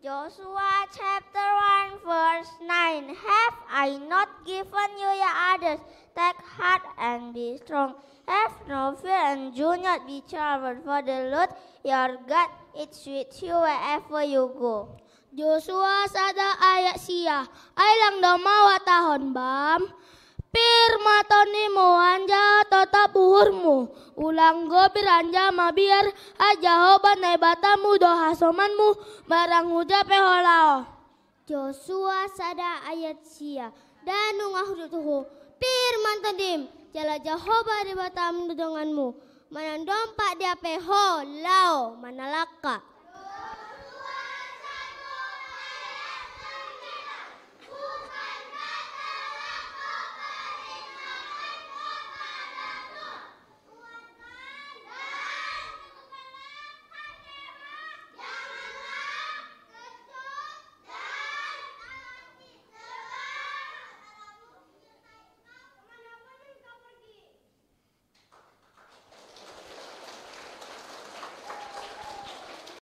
Joshua chapter 1 verse 9 Have I not given you your others? Take heart and be strong. Have no fear and do not be troubled, for the Lord your God is with you wherever you go. Joshua sada ayat sia, Ailang doma watahon bam, pirmatoni mo anjat umurmu. Ulango biranja biar aja hoba naibatamu doha somanmu barang huja peholao. Joshua sada ayat sia dan ngahrutuhu firman mantadim jala jahoba di batam dengan mu manan dompak dia peholao manalaka.